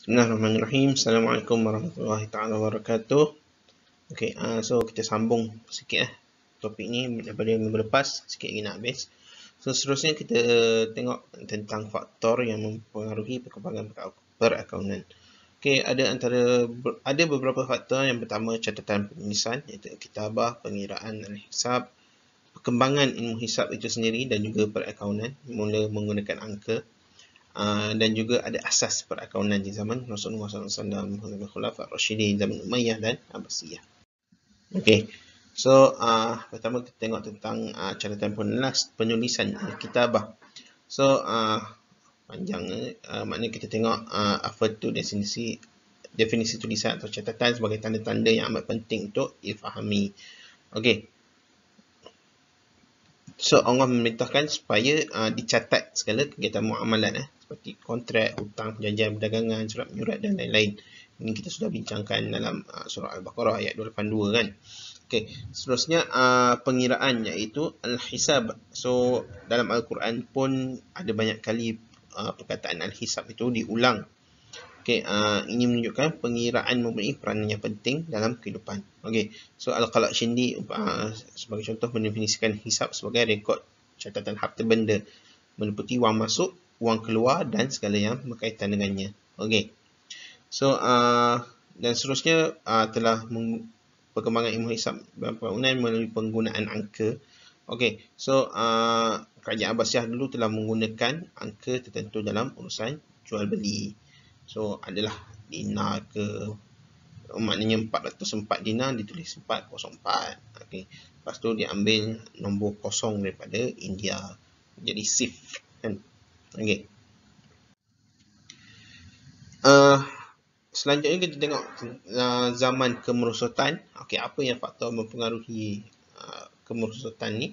Bismillahirrahmanirrahim. Assalamualaikum warahmatullahi taala wabarakatuh. Okey, uh, so kita sambung sikit eh topik ni daripada minggu lepas sikit lagi nak habis. So seterusnya kita tengok tentang faktor yang mempengaruhi perkembangan perakaunan. Okey, ada antara ada beberapa faktor yang pertama catatan penulisan iaitu kitabah, pengiraan dan hisab. Perkembangan ilmu hisab itu sendiri dan juga perakaunan mula menggunakan angka Ah, dan juga ada asas perakaunan di zaman Rasulullah SAW dalam Muhammad Khulafat Rashidi zaman Umayyah dan Abbasiyah. Okey. So, uh, pertama kita tengok tentang uh, ah, tempoh penulis, penulisan kitabah. So, uh, panjang uh, maknanya kita tengok uh, apa tu definisi definisi tulisan atau catatan sebagai tanda-tanda yang amat penting untuk difahami. Okey. So, Allah memerintahkan supaya uh, dicatat segala kegiatan muamalat. Eh seperti kontrak, hutang, perjanjian perdagangan, surat menyurat dan lain-lain. Ini kita sudah bincangkan dalam uh, surah Al-Baqarah ayat 282 kan. Okey, seterusnya uh, pengiraan iaitu al-hisab. So dalam Al-Quran pun ada banyak kali uh, perkataan al-hisab itu diulang. Okey, uh, ini menunjukkan pengiraan mempunyai peranan yang penting dalam kehidupan. Okey, so Al-Qalaq Shindi uh, sebagai contoh mendefinisikan hisab sebagai rekod catatan harta benda meliputi wang masuk, wang keluar dan segala yang berkaitan dengannya. Okey. So uh, dan seterusnya uh, telah perkembangan ilmu hisab dan perunan melalui penggunaan angka. Okey. So uh, kerajaan Abbasiyah dulu telah menggunakan angka tertentu dalam urusan jual beli. So adalah dina ke maknanya 404 dina ditulis 404. Okey. Lepas tu diambil nombor kosong daripada India. Jadi shift kan Okey. Uh, selanjutnya kita tengok uh, zaman kemerosotan. Okey, apa yang faktor mempengaruhi uh, kemerosotan ni?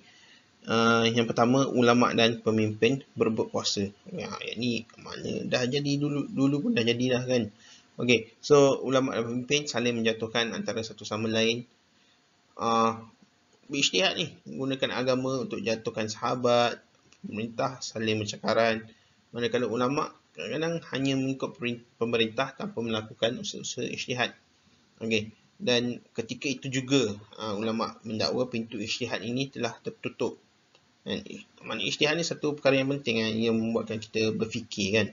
Uh, yang pertama ulama dan pemimpin berbuat kuasa. Ya, yang ni mana dah jadi dulu dulu pun dah jadi dah kan. Okey, so ulama dan pemimpin saling menjatuhkan antara satu sama lain. Ah uh, ni gunakan agama untuk jatuhkan sahabat, pemerintah saling bercakaran manakala ulama kadang-kadang hanya mengikut pemerintah tanpa melakukan usaha-usaha isytihad okey dan ketika itu juga uh, ulama mendakwa pintu isytihad ini telah tertutup dan mana isytihad ni satu perkara yang penting kan ha, ia membuatkan kita berfikir kan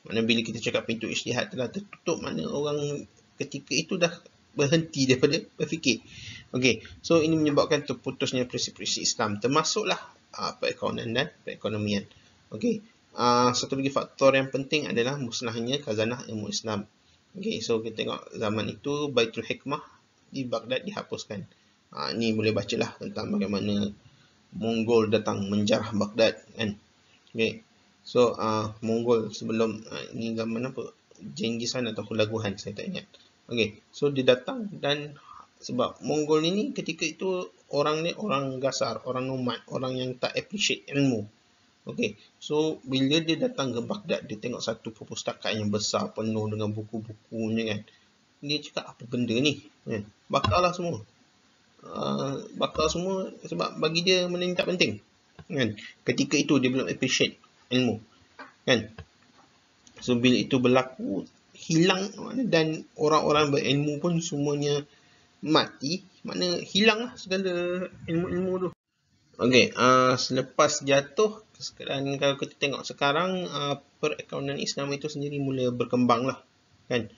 mana bila kita cakap pintu isytihad telah tertutup mana orang ketika itu dah berhenti daripada berfikir. Okey, so ini menyebabkan terputusnya prinsip-prinsip Islam termasuklah uh, ah, perekonomian dan perekonomian. Okey. Uh, satu lagi faktor yang penting adalah musnahnya khazanah ilmu Islam. Okey, so kita tengok zaman itu Baitul Hikmah di Baghdad dihapuskan. uh, ni boleh bacalah tentang bagaimana Mongol datang menjarah Baghdad kan. Okey. So uh, Mongol sebelum uh, ni zaman apa? Genghis atau Hulaguhan saya tak ingat. Okey, so dia datang dan sebab Mongol ini ketika itu orang ni orang gasar, orang nomad, orang yang tak appreciate ilmu. Okay, so bila dia datang ke Baghdad, dia tengok satu perpustakaan yang besar, penuh dengan buku-bukunya kan. Dia cakap, apa benda ni? Kan? Bakar lah semua. Uh, bakar semua sebab bagi dia benda ni tak penting. Kan? Ketika itu dia belum appreciate ilmu. Kan? So bila itu berlaku, hilang dan orang-orang berilmu pun semuanya mati, mana hilang lah segala ilmu-ilmu tu. Okey, uh, selepas jatuh, dan kalau kita tengok sekarang, uh, perakaunan Islam itu sendiri mula berkembang lah. Kan?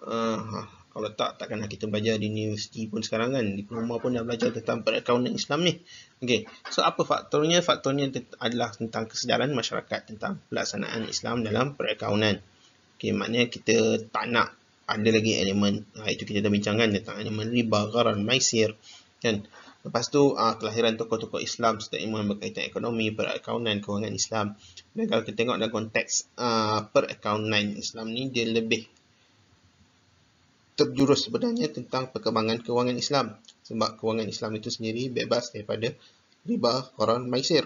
Uh, ha, kalau tak, takkanlah kita belajar di universiti pun sekarang kan. Diploma pun dah belajar tentang perakaunan Islam ni. Okey, so apa faktornya? Faktornya adalah tentang kesedaran masyarakat tentang pelaksanaan Islam dalam perakaunan. Okey, maknanya kita tak nak ada lagi elemen ha, itu kita dah bincangkan tentang elemen riba, gharar, maisir kan. Lepas tu ha, kelahiran tokoh-tokoh Islam serta ilmu yang berkaitan ekonomi, perakaunan, kewangan Islam. Dan kalau kita tengok dalam konteks ha, perakaunan Islam ni dia lebih terjurus sebenarnya tentang perkembangan kewangan Islam sebab kewangan Islam itu sendiri bebas daripada riba, gharar, maisir.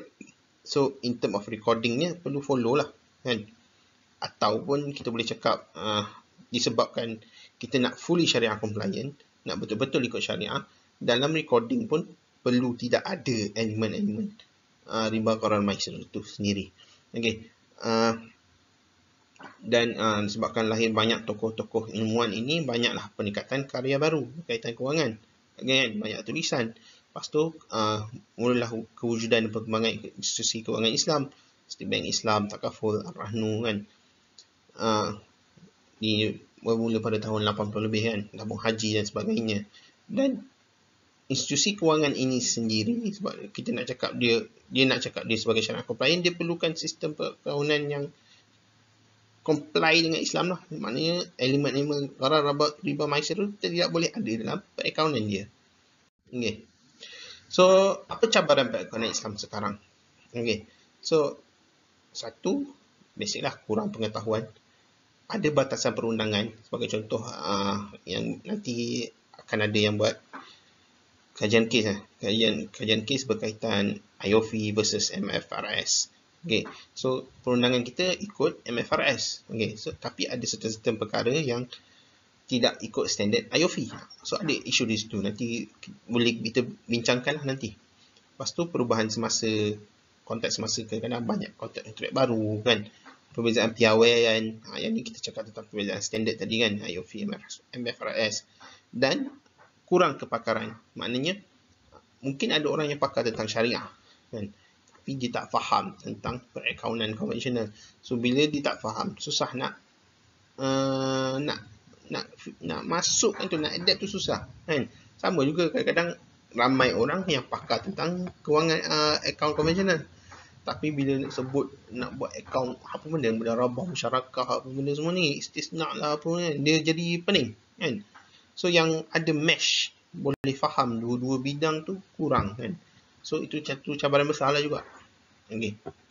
So in term of recordingnya perlu follow lah kan ataupun kita boleh cakap uh, disebabkan kita nak fully syariah compliant, nak betul-betul ikut syariah, dalam recording pun perlu tidak ada element-element uh, riba koral maisel itu sendiri. Okay. Uh, ah, dan uh, disebabkan lahir banyak tokoh-tokoh ilmuwan ini, banyaklah peningkatan karya baru berkaitan kewangan. Okay, kan? banyak tulisan. Lepas tu, uh, mulalah kewujudan dan perkembangan institusi kewangan Islam. Seperti Bank Islam, Takaful, Ar-Rahnu kan. Uh, ni bermula pada tahun 80 lebih kan tabung haji dan sebagainya dan institusi kewangan ini sendiri sebab kita nak cakap dia dia nak cakap dia sebagai syarat komplain dia perlukan sistem perkahwinan yang comply dengan Islam lah maknanya elemen-elemen gharar rabat riba maisir tu tidak boleh ada dalam perakaunan dia okay. so apa cabaran perakaunan Islam sekarang okay. so satu basiclah kurang pengetahuan ada batasan perundangan sebagai contoh uh, yang nanti akan ada yang buat kajian kes eh. kajian kajian kes berkaitan IOV versus MFRS okey so perundangan kita ikut MFRS okey so tapi ada certain perkara yang tidak ikut standard IOV so ada isu di situ nanti boleh kita bincangkan nanti lepas tu perubahan semasa konteks semasa kadang banyak konteks yang baru kan perbezaan piawaian ha, ah, yang ni kita cakap tentang perbezaan standard tadi kan ah, IOF MFRS dan kurang kepakaran maknanya mungkin ada orang yang pakar tentang syariah kan tapi dia tak faham tentang perakaunan konvensional so bila dia tak faham susah nak uh, nak nak nak masuk kan tu nak adapt tu susah kan sama juga kadang-kadang ramai orang yang pakar tentang kewangan uh, eh, akaun konvensional tapi bila nak sebut nak buat account apa benda mudarabah masyarakat apa benda semua ni istisna lah apa ni dia jadi pening kan so yang ada mesh boleh faham dua-dua bidang tu kurang kan so itu satu cabaran besar lah juga okey